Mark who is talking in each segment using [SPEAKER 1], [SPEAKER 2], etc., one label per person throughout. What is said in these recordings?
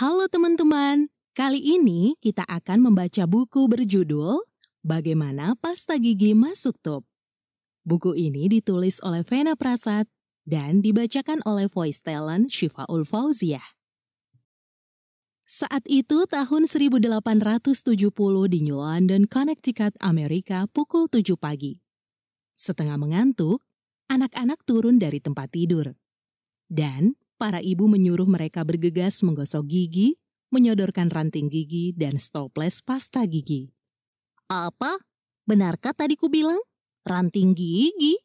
[SPEAKER 1] Halo teman-teman, kali ini kita akan membaca buku berjudul Bagaimana Pasta Gigi Masuk Tub. Buku ini ditulis oleh Vena Prasad dan dibacakan oleh voice talent Shiva Ulfausia. Saat itu tahun 1870 di New London, Connecticut, Amerika pukul 7 pagi. Setengah mengantuk, anak-anak turun dari tempat tidur. Dan para ibu menyuruh mereka bergegas menggosok gigi, menyodorkan ranting gigi, dan stoples pasta gigi. Apa? Benarkah tadi ku bilang? Ranting gigi?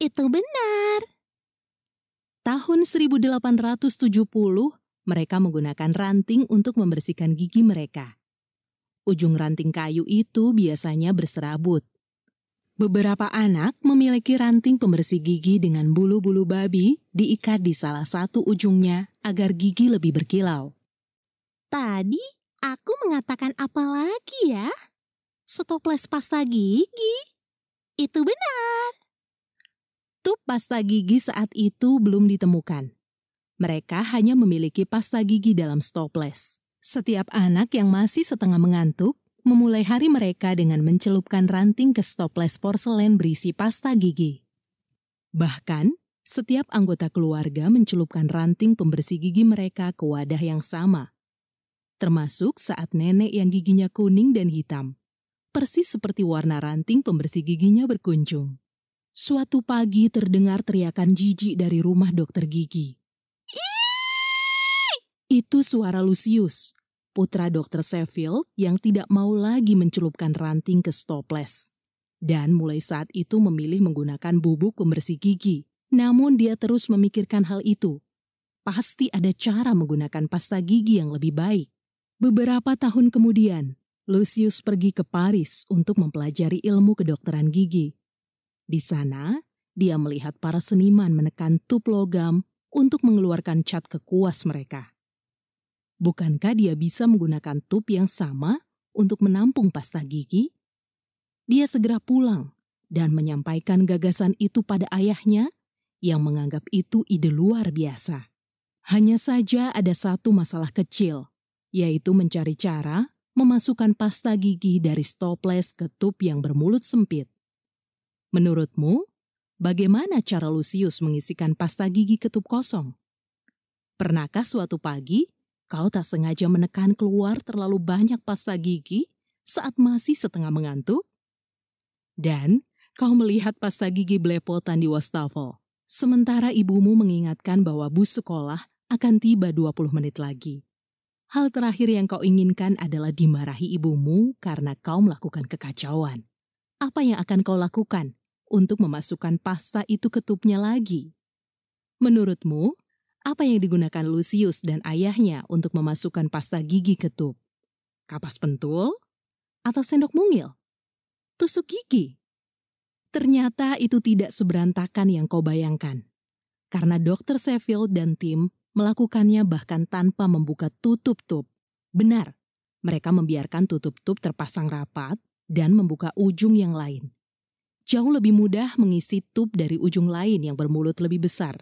[SPEAKER 1] Itu benar. Tahun 1870, mereka menggunakan ranting untuk membersihkan gigi mereka. Ujung ranting kayu itu biasanya berserabut. Beberapa anak memiliki ranting pembersih gigi dengan bulu-bulu babi diikat di salah satu ujungnya agar gigi lebih berkilau. Tadi aku mengatakan apa lagi ya? Stoples pasta gigi. Itu benar. Tup pasta gigi saat itu belum ditemukan. Mereka hanya memiliki pasta gigi dalam stoples. Setiap anak yang masih setengah mengantuk memulai hari mereka dengan mencelupkan ranting ke stoples porselen berisi pasta gigi. Bahkan, setiap anggota keluarga mencelupkan ranting pembersih gigi mereka ke wadah yang sama, termasuk saat nenek yang giginya kuning dan hitam, persis seperti warna ranting pembersih giginya berkunjung. Suatu pagi terdengar teriakan jijik dari rumah dokter gigi. Itu suara Lucius, putra Dr. Seville yang tidak mau lagi mencelupkan ranting ke stoples. Dan mulai saat itu memilih menggunakan bubuk pembersih gigi. Namun dia terus memikirkan hal itu. Pasti ada cara menggunakan pasta gigi yang lebih baik. Beberapa tahun kemudian, Lucius pergi ke Paris untuk mempelajari ilmu kedokteran gigi. Di sana, dia melihat para seniman menekan tup logam untuk mengeluarkan cat kekuas mereka. Bukankah dia bisa menggunakan tub yang sama untuk menampung pasta gigi? Dia segera pulang dan menyampaikan gagasan itu pada ayahnya yang menganggap itu ide luar biasa. Hanya saja ada satu masalah kecil, yaitu mencari cara memasukkan pasta gigi dari stoples ke tub yang bermulut sempit. Menurutmu, bagaimana cara Lucius mengisikan pasta gigi ke tub kosong? Pernahkah suatu pagi Kau tak sengaja menekan keluar terlalu banyak pasta gigi saat masih setengah mengantuk? Dan kau melihat pasta gigi belepotan di wastafel. Sementara ibumu mengingatkan bahwa bus sekolah akan tiba 20 menit lagi. Hal terakhir yang kau inginkan adalah dimarahi ibumu karena kau melakukan kekacauan. Apa yang akan kau lakukan untuk memasukkan pasta itu ke tubnya lagi? Menurutmu, apa yang digunakan Lucius dan ayahnya untuk memasukkan pasta gigi ke tub? Kapas pentul? Atau sendok mungil? Tusuk gigi? Ternyata itu tidak seberantakan yang kau bayangkan. Karena dokter Seville dan tim melakukannya bahkan tanpa membuka tutup tup. Benar, mereka membiarkan tutup tup terpasang rapat dan membuka ujung yang lain. Jauh lebih mudah mengisi tub dari ujung lain yang bermulut lebih besar.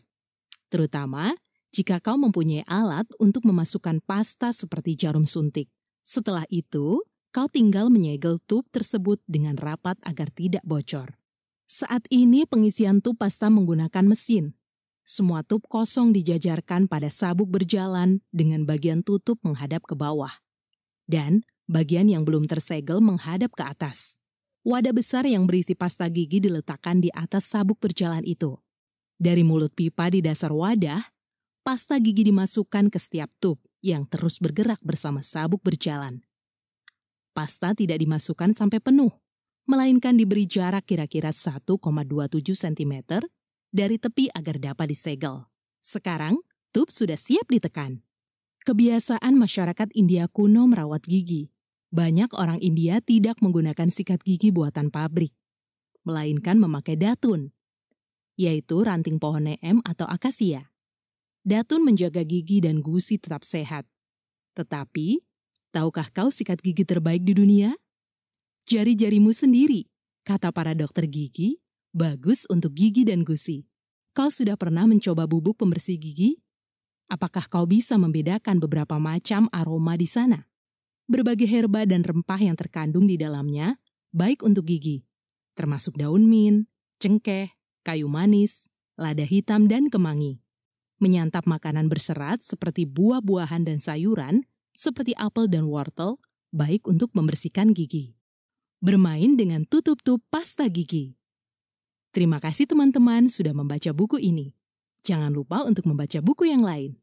[SPEAKER 1] Terutama jika kau mempunyai alat untuk memasukkan pasta seperti jarum suntik. Setelah itu, kau tinggal menyegel tub tersebut dengan rapat agar tidak bocor. Saat ini pengisian tub pasta menggunakan mesin. Semua tub kosong dijajarkan pada sabuk berjalan dengan bagian tutup menghadap ke bawah. Dan bagian yang belum tersegel menghadap ke atas. Wadah besar yang berisi pasta gigi diletakkan di atas sabuk berjalan itu. Dari mulut pipa di dasar wadah, pasta gigi dimasukkan ke setiap tub yang terus bergerak bersama sabuk berjalan. Pasta tidak dimasukkan sampai penuh, melainkan diberi jarak kira-kira 1,27 cm dari tepi agar dapat disegel. Sekarang, tub sudah siap ditekan. Kebiasaan masyarakat India kuno merawat gigi. Banyak orang India tidak menggunakan sikat gigi buatan pabrik, melainkan memakai datun, yaitu ranting pohon neem atau akasia. Datun menjaga gigi dan gusi tetap sehat. Tetapi, tahukah kau sikat gigi terbaik di dunia? Jari-jarimu sendiri, kata para dokter gigi, bagus untuk gigi dan gusi. Kau sudah pernah mencoba bubuk pembersih gigi? Apakah kau bisa membedakan beberapa macam aroma di sana? Berbagai herba dan rempah yang terkandung di dalamnya, baik untuk gigi, termasuk daun mint, cengkeh, kayu manis, lada hitam, dan kemangi menyantap makanan berserat seperti buah-buahan dan sayuran, seperti apel dan wortel, baik untuk membersihkan gigi. Bermain dengan tutup-tup pasta gigi. Terima kasih teman-teman sudah membaca buku ini. Jangan lupa untuk membaca buku yang lain.